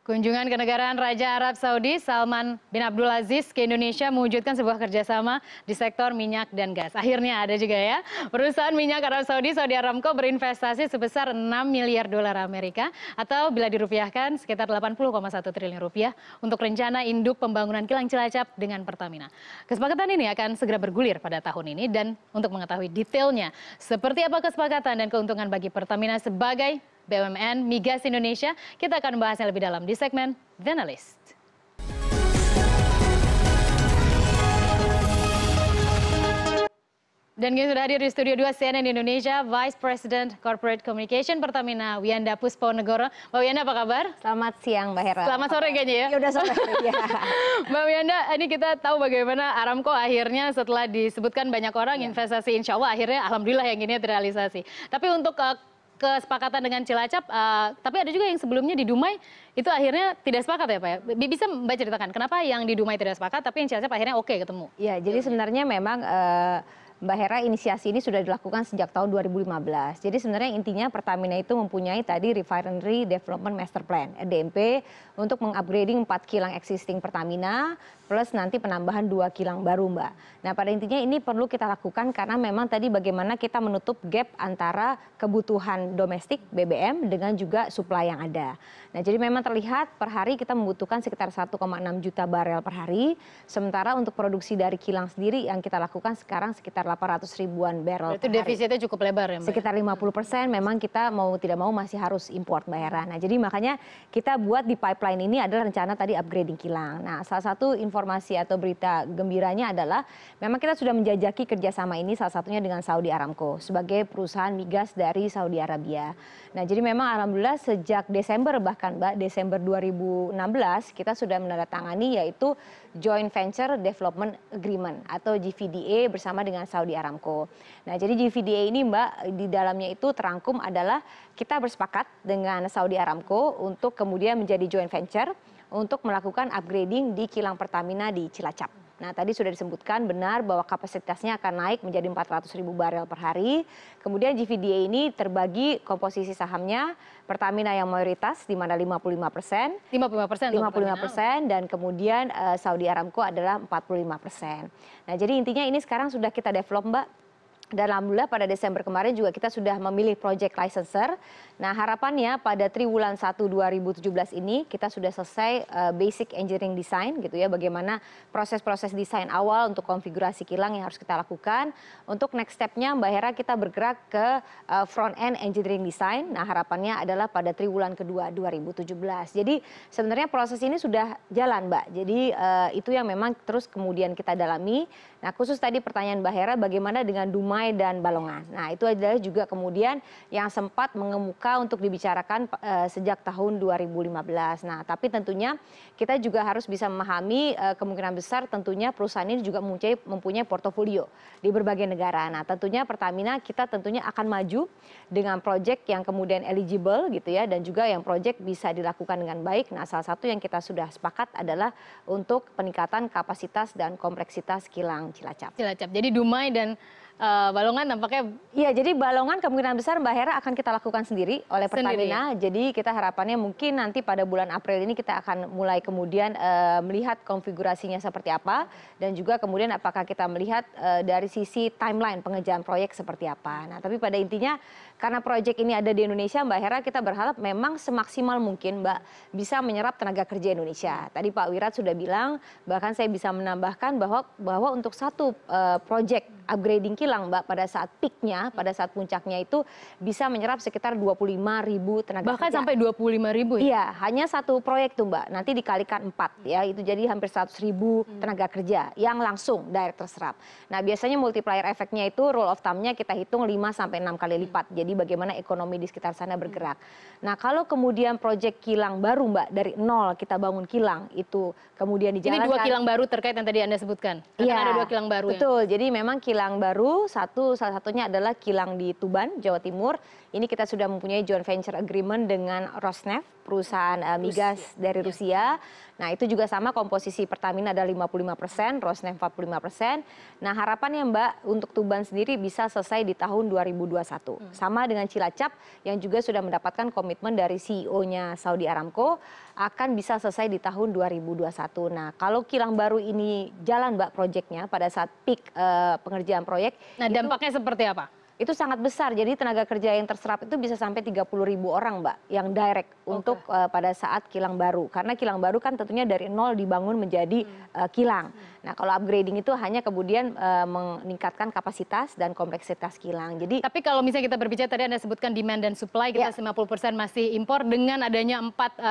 Kunjungan ke kenegaraan Raja Arab Saudi Salman bin Abdul Aziz ke Indonesia mewujudkan sebuah kerjasama di sektor minyak dan gas. Akhirnya ada juga ya. Perusahaan minyak Arab Saudi, Saudi Aramco berinvestasi sebesar 6 miliar dolar Amerika atau bila dirupiahkan sekitar 80,1 triliun rupiah untuk rencana induk pembangunan kilang Cilacap dengan Pertamina. Kesepakatan ini akan segera bergulir pada tahun ini dan untuk mengetahui detailnya seperti apa kesepakatan dan keuntungan bagi Pertamina sebagai BUMN Migas Indonesia. Kita akan membahasnya lebih dalam di segmen The Analyst. Dan kita sudah hadir di Studio 2 CNN Indonesia, Vice President Corporate Communication Pertamina, Wianda Pusponegoro. Mbak Wianda apa kabar? Selamat siang Mbak Hera. Selamat sore kayaknya ya? Ya udah sore. ya. Mbak Wianda, ini kita tahu bagaimana Aramco akhirnya setelah disebutkan banyak orang ya. investasi insya Allah akhirnya alhamdulillah yang ini terrealisasi. Tapi untuk uh, kesepakatan dengan Cilacap, uh, tapi ada juga yang sebelumnya di Dumai itu akhirnya tidak sepakat ya Pak ya? Bisa Mbak ceritakan kenapa yang di Dumai tidak sepakat tapi yang Cilacap akhirnya oke okay, ketemu? Ya, jadi sebenarnya memang uh, Mbak Hera inisiasi ini sudah dilakukan sejak tahun 2015. Jadi sebenarnya intinya Pertamina itu mempunyai tadi Refinery Development Master Plan, RDMP, untuk mengupgrading 4 kilang existing Pertamina plus nanti penambahan dua kilang baru Mbak. Nah pada intinya ini perlu kita lakukan karena memang tadi bagaimana kita menutup gap antara kebutuhan domestik BBM dengan juga supply yang ada. Nah jadi memang terlihat per hari kita membutuhkan sekitar 1,6 juta barel per hari, sementara untuk produksi dari kilang sendiri yang kita lakukan sekarang sekitar 800 ribuan barel Itu defisitnya cukup lebar ya Mbak? Sekitar 50 persen memang kita mau tidak mau masih harus import Mbak Hera. Nah jadi makanya kita buat di pipeline ini adalah rencana tadi upgrading kilang. Nah salah satu informasi informasi atau berita gembiranya adalah memang kita sudah menjajaki kerjasama ini salah satunya dengan Saudi Aramco sebagai perusahaan migas dari Saudi Arabia. Nah jadi memang alhamdulillah sejak Desember bahkan Mbak, Desember 2016 kita sudah menandatangani yaitu Joint Venture Development Agreement atau GVDA bersama dengan Saudi Aramco. Nah jadi GVDA ini Mbak di dalamnya itu terangkum adalah kita bersepakat dengan Saudi Aramco untuk kemudian menjadi joint venture untuk melakukan upgrading di kilang Pertamina di Cilacap. Nah, tadi sudah disebutkan benar bahwa kapasitasnya akan naik menjadi 400 ribu barel per hari. Kemudian GVDA ini terbagi komposisi sahamnya Pertamina yang mayoritas di mana 55 persen. 55 persen. 55 persen dan kemudian eh, Saudi Aramco adalah 45 persen. Nah, jadi intinya ini sekarang sudah kita develop Mbak dan alhamdulillah pada Desember kemarin juga kita sudah memilih project licensor. Nah harapannya pada triwulan 1 2017 ini kita sudah selesai uh, basic engineering design gitu ya. Bagaimana proses-proses desain awal untuk konfigurasi kilang yang harus kita lakukan. Untuk next stepnya Mbak Hera kita bergerak ke uh, eh, front end engineering design. Nah harapannya adalah pada triwulan kedua 2017. Jadi sebenarnya proses ini sudah jalan Mbak. Jadi uh, itu yang memang terus kemudian kita dalami. Nah khusus tadi pertanyaan Mbak Hera bagaimana dengan Dumai Dumai dan Balongan. Nah, itu adalah juga kemudian yang sempat mengemuka untuk dibicarakan uh, sejak tahun 2015. Nah, tapi tentunya kita juga harus bisa memahami uh, kemungkinan besar tentunya perusahaan ini juga mempunyai, mempunyai portofolio di berbagai negara. Nah, tentunya Pertamina kita tentunya akan maju dengan proyek yang kemudian eligible gitu ya dan juga yang proyek bisa dilakukan dengan baik. Nah, salah satu yang kita sudah sepakat adalah untuk peningkatan kapasitas dan kompleksitas kilang Cilacap. Cilacap. Jadi Dumai dan uh, Balongan nampaknya Iya, jadi Balongan kemungkinan besar Mbak Hera akan kita lakukan sendiri oleh Pertamina. Sendiri. Jadi kita harapannya mungkin nanti pada bulan April ini kita akan mulai kemudian uh, melihat konfigurasinya seperti apa dan juga kemudian apakah kita melihat uh, dari sisi timeline pengejaan proyek seperti apa. Nah, tapi pada intinya karena proyek ini ada di Indonesia, Mbak Hera, kita berharap memang semaksimal mungkin, Mbak, bisa menyerap tenaga kerja Indonesia. Tadi Pak Wirat sudah bilang, bahkan saya bisa menambahkan bahwa bahwa untuk satu uh, eh, proyek upgrading kilang, Mbak, pada saat peaknya, pada saat puncaknya itu bisa menyerap sekitar 25 ribu tenaga bahkan kerja. Bahkan sampai 25 ribu ya? Iya, hanya satu proyek tuh, Mbak. Nanti dikalikan empat ya, itu jadi hampir 100 ribu hmm. tenaga kerja yang langsung direct terserap. Nah, biasanya multiplier efeknya itu rule of thumb-nya kita hitung 5 sampai enam kali lipat. Jadi tadi bagaimana ekonomi di sekitar sana hmm. bergerak. Nah kalau kemudian proyek kilang baru Mbak dari nol kita bangun kilang itu kemudian dijalankan. Ini dua kilang baru terkait yang tadi Anda sebutkan. Kan iya. Ada dua kilang baru. Ya? Betul. Jadi memang kilang baru satu salah satunya adalah kilang di Tuban Jawa Timur. Ini kita sudah mempunyai joint venture agreement dengan Rosneft perusahaan uh, migas Rusia. dari iya. Rusia. Nah itu juga sama komposisi Pertamina ada 55 persen, Rosneft 45 persen. Nah harapannya Mbak untuk Tuban sendiri bisa selesai di tahun 2021. Hmm. Sama sama dengan Cilacap yang juga sudah mendapatkan komitmen dari CEO-nya Saudi Aramco akan bisa selesai di tahun 2021. Nah, kalau kilang baru ini jalan Mbak proyeknya pada saat peak uh, pengerjaan proyek. Nah, dampaknya seperti apa? itu sangat besar. Jadi tenaga kerja yang terserap itu bisa sampai 30 ribu orang, Mbak, yang direct okay. untuk uh, pada saat kilang baru. Karena kilang baru kan tentunya dari nol dibangun menjadi hmm. uh, kilang. Hmm. Nah, kalau upgrading itu hanya kemudian e, meningkatkan kapasitas dan kompleksitas kilang. Jadi Tapi kalau misalnya kita berbicara tadi Anda sebutkan demand dan supply kita ya. 50% masih impor dengan adanya empat e,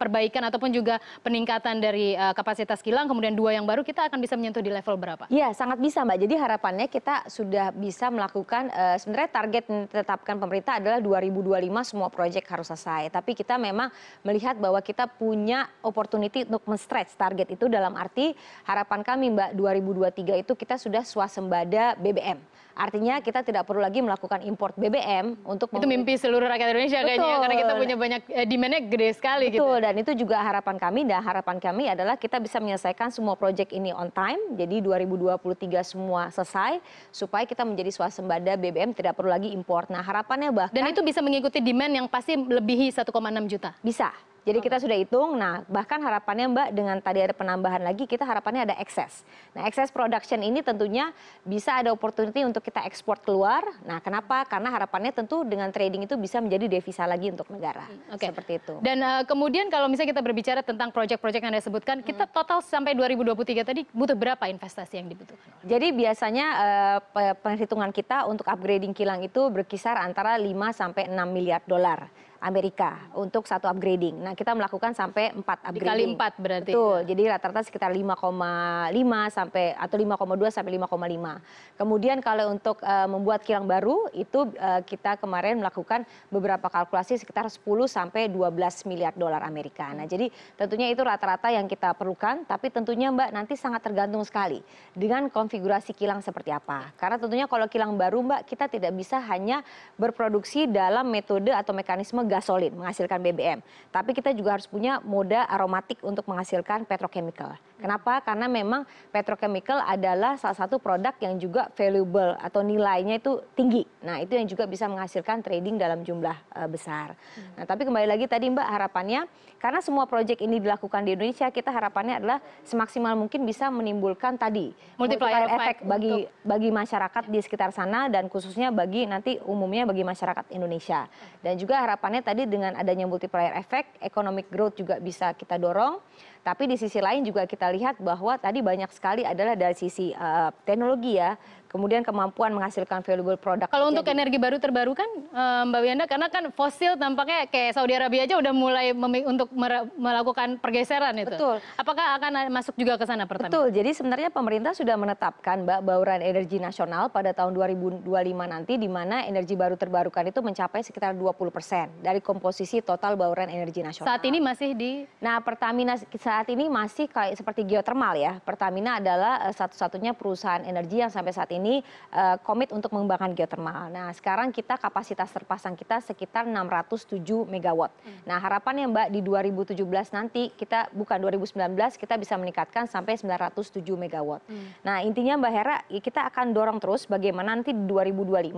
perbaikan ataupun juga peningkatan dari e, kapasitas kilang kemudian dua yang baru kita akan bisa menyentuh di level berapa? Iya, sangat bisa Mbak. Jadi harapannya kita sudah bisa melakukan e, sebenarnya target yang ditetapkan pemerintah adalah 2025 semua proyek harus selesai. Tapi kita memang melihat bahwa kita punya opportunity untuk men-stretch target itu dalam arti harapan harapan kami Mbak 2023 itu kita sudah swasembada BBM. Artinya kita tidak perlu lagi melakukan import BBM untuk Itu mimpi seluruh rakyat Indonesia Betul. kayaknya karena kita punya banyak eh, demandnya gede sekali gitu. Betul, gitu. dan itu juga harapan kami dan harapan kami adalah kita bisa menyelesaikan semua proyek ini on time. Jadi 2023 semua selesai supaya kita menjadi swasembada BBM tidak perlu lagi import. Nah, harapannya bahkan Dan itu bisa mengikuti demand yang pasti melebihi 1,6 juta. Bisa jadi kita sudah hitung nah bahkan harapannya mbak dengan tadi ada penambahan lagi kita harapannya ada excess nah excess production ini tentunya bisa ada opportunity untuk kita ekspor keluar nah kenapa karena harapannya tentu dengan trading itu bisa menjadi devisa lagi untuk negara hmm, okay. seperti itu dan uh, kemudian kalau misalnya kita berbicara tentang proyek-proyek yang anda sebutkan hmm. kita total sampai 2023 tadi butuh berapa investasi yang dibutuhkan jadi biasanya uh, eh, perhitungan kita untuk upgrading kilang itu berkisar antara 5 sampai 6 miliar dolar Amerika untuk satu upgrading. Nah, kita melakukan sampai 4 upgrading. Dikali 4 berarti. Betul. Jadi rata-rata sekitar 5,5 sampai atau 5,2 sampai 5,5. Kemudian kalau untuk uh, membuat kilang baru itu uh, kita kemarin melakukan beberapa kalkulasi sekitar 10 sampai 12 miliar dolar Amerika. Nah, jadi tentunya itu rata-rata yang kita perlukan, tapi tentunya Mbak nanti sangat tergantung sekali dengan konfigurasi kilang seperti apa. Karena tentunya kalau kilang baru Mbak kita tidak bisa hanya berproduksi dalam metode atau mekanisme gasolin menghasilkan bbm tapi kita juga harus punya moda aromatik untuk menghasilkan petrochemical Kenapa? Karena memang petrochemical adalah salah satu produk yang juga valuable atau nilainya itu tinggi. Nah, itu yang juga bisa menghasilkan trading dalam jumlah uh, besar. Hmm. Nah, tapi kembali lagi tadi Mbak harapannya karena semua proyek ini dilakukan di Indonesia, kita harapannya adalah semaksimal mungkin bisa menimbulkan tadi multiplier, effect bagi bagi masyarakat di sekitar sana dan khususnya bagi nanti umumnya bagi masyarakat Indonesia. Dan juga harapannya tadi dengan adanya multiplier effect, economic growth juga bisa kita dorong tapi di sisi lain juga kita lihat bahwa tadi banyak sekali adalah dari sisi eh, teknologi ya kemudian kemampuan menghasilkan valuable product. Kalau untuk jadi. energi baru terbarukan, eh, Mbak Wiyanda, karena kan fosil tampaknya kayak Saudi Arabia aja udah mulai untuk melakukan pergeseran itu. Betul. Apakah akan masuk juga ke sana pertama? Betul, jadi sebenarnya pemerintah sudah menetapkan Mbak bauran energi nasional pada tahun 2025 nanti di mana energi baru terbarukan itu mencapai sekitar 20 persen dari komposisi total bauran energi nasional. Saat ini masih di? Nah Pertamina saat ini masih kayak seperti geotermal ya. Pertamina adalah eh, satu-satunya perusahaan energi yang sampai saat ini ini eh, komit untuk mengembangkan geothermal. Nah, sekarang kita kapasitas terpasang kita sekitar 607 MW. Hmm. Nah, harapannya Mbak di 2017 nanti kita bukan 2019 kita bisa meningkatkan sampai 907 MW. Hmm. Nah, intinya Mbak Hera kita akan dorong terus bagaimana nanti di 2025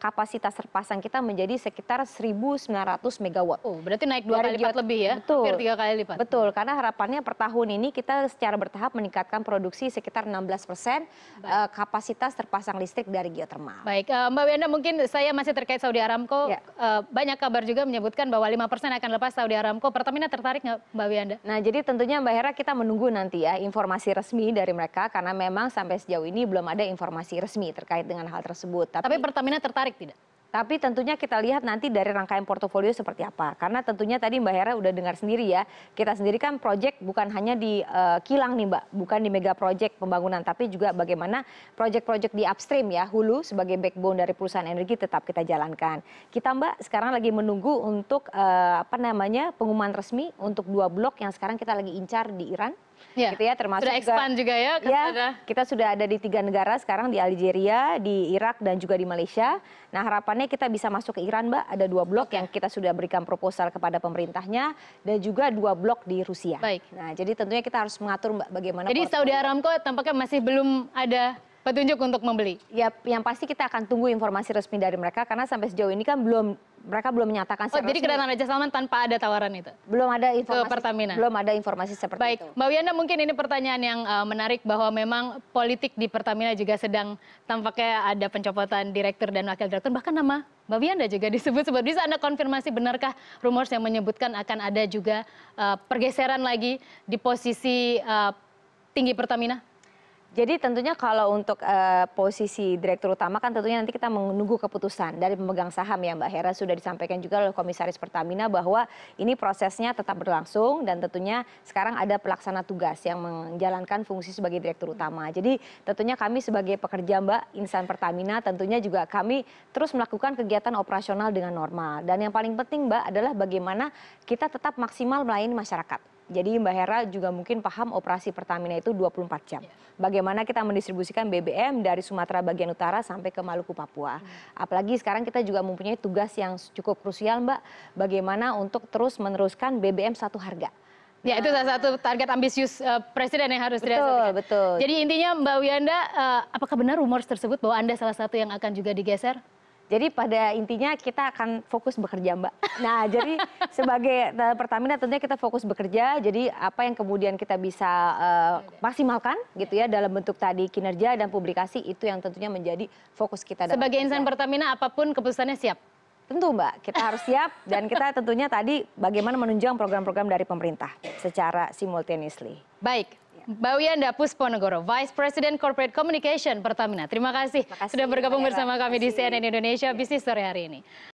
kapasitas terpasang kita menjadi sekitar 1900 MW. Oh, berarti naik dua kali lipat lebih ya? Betul. Hampir tiga kali lipat. Betul, karena harapannya per tahun ini kita secara bertahap meningkatkan produksi sekitar 16 persen eh, kapasitas terpasang terpasang listrik dari geotermal. Baik, eh, Mbak Wenda mungkin saya masih terkait Saudi Aramco. Ya. Eh, banyak kabar juga menyebutkan bahwa 5% akan lepas Saudi Aramco. Pertamina tertarik nggak Mbak Wenda? Nah jadi tentunya Mbak Hera kita menunggu nanti ya informasi resmi dari mereka karena memang sampai sejauh ini belum ada informasi resmi terkait dengan hal tersebut. Tapi, Tapi Pertamina tertarik tidak? Tapi tentunya kita lihat nanti dari rangkaian portofolio seperti apa. Karena tentunya tadi Mbak Hera udah dengar sendiri ya, kita sendiri kan proyek bukan hanya di uh, kilang nih Mbak, bukan di mega proyek pembangunan, tapi juga bagaimana proyek-proyek di upstream ya, hulu sebagai backbone dari perusahaan energi tetap kita jalankan. Kita Mbak sekarang lagi menunggu untuk uh, apa namanya pengumuman resmi untuk dua blok yang sekarang kita lagi incar di Iran ya. gitu ya termasuk sudah expand juga, ya, ya kita sudah ada di tiga negara sekarang di Algeria di Irak dan juga di Malaysia nah harapannya kita bisa masuk ke Iran mbak ada dua blok okay. yang kita sudah berikan proposal kepada pemerintahnya dan juga dua blok di Rusia baik nah jadi tentunya kita harus mengatur mbak bagaimana jadi Saudi Aramco tampaknya masih belum ada petunjuk untuk membeli. Ya, yang pasti kita akan tunggu informasi resmi dari mereka karena sampai sejauh ini kan belum mereka belum menyatakan oh, secara Oh, jadi kedatangan Raja Salman tanpa ada tawaran itu? Belum ada informasi. Pertamina? Belum ada informasi seperti Baik. itu. Baik, Mbak Wiana mungkin ini pertanyaan yang uh, menarik bahwa memang politik di Pertamina juga sedang tampaknya ada pencopotan direktur dan wakil direktur, bahkan nama Mbak Wiyanda juga disebut-sebut. Bisa Anda konfirmasi benarkah rumor yang menyebutkan akan ada juga uh, pergeseran lagi di posisi uh, tinggi Pertamina? jadi tentunya kalau untuk eh, posisi direktur utama kan tentunya nanti kita menunggu keputusan dari pemegang saham ya Mbak Hera sudah disampaikan juga oleh Komisaris Pertamina bahwa ini prosesnya tetap berlangsung dan tentunya sekarang ada pelaksana tugas yang menjalankan fungsi sebagai direktur utama. Jadi tentunya kami sebagai pekerja Mbak insan Pertamina tentunya juga kami terus melakukan kegiatan operasional dengan normal dan yang paling penting Mbak adalah bagaimana kita tetap maksimal melayani masyarakat. Jadi Mbak Hera juga mungkin paham operasi Pertamina itu 24 jam. Iya. Bagaimana kita mendistribusikan BBM dari Sumatera bagian utara sampai ke Maluku Papua. Hmm. Apalagi sekarang kita juga mempunyai tugas yang cukup krusial Mbak, bagaimana untuk terus meneruskan BBM satu harga. Ya itu nah. salah satu target ambisius uh, presiden yang harus betul, Betul. Jadi intinya Mbak Wiyanda, uh, apakah benar rumor tersebut bahwa Anda salah satu yang akan juga digeser? jadi pada intinya kita akan fokus bekerja Mbak. Nah jadi sebagai eh, Pertamina tentunya kita fokus bekerja. Jadi apa yang kemudian kita bisa uh, maksimalkan gitu ya dalam bentuk tadi kinerja dan publikasi itu yang tentunya menjadi fokus kita. Dalam sebagai insan Pertamina apapun keputusannya siap. Tentu Mbak, kita harus siap dan kita tentunya tadi bagaimana menunjang program-program dari pemerintah secara simultaneously. Baik, Mbak Wiyanda Pusponegoro, Vice President Corporate Communication Pertamina. Terima kasih, Terima kasih sudah bergabung bersama kami di CNN Indonesia Business sore hari ini.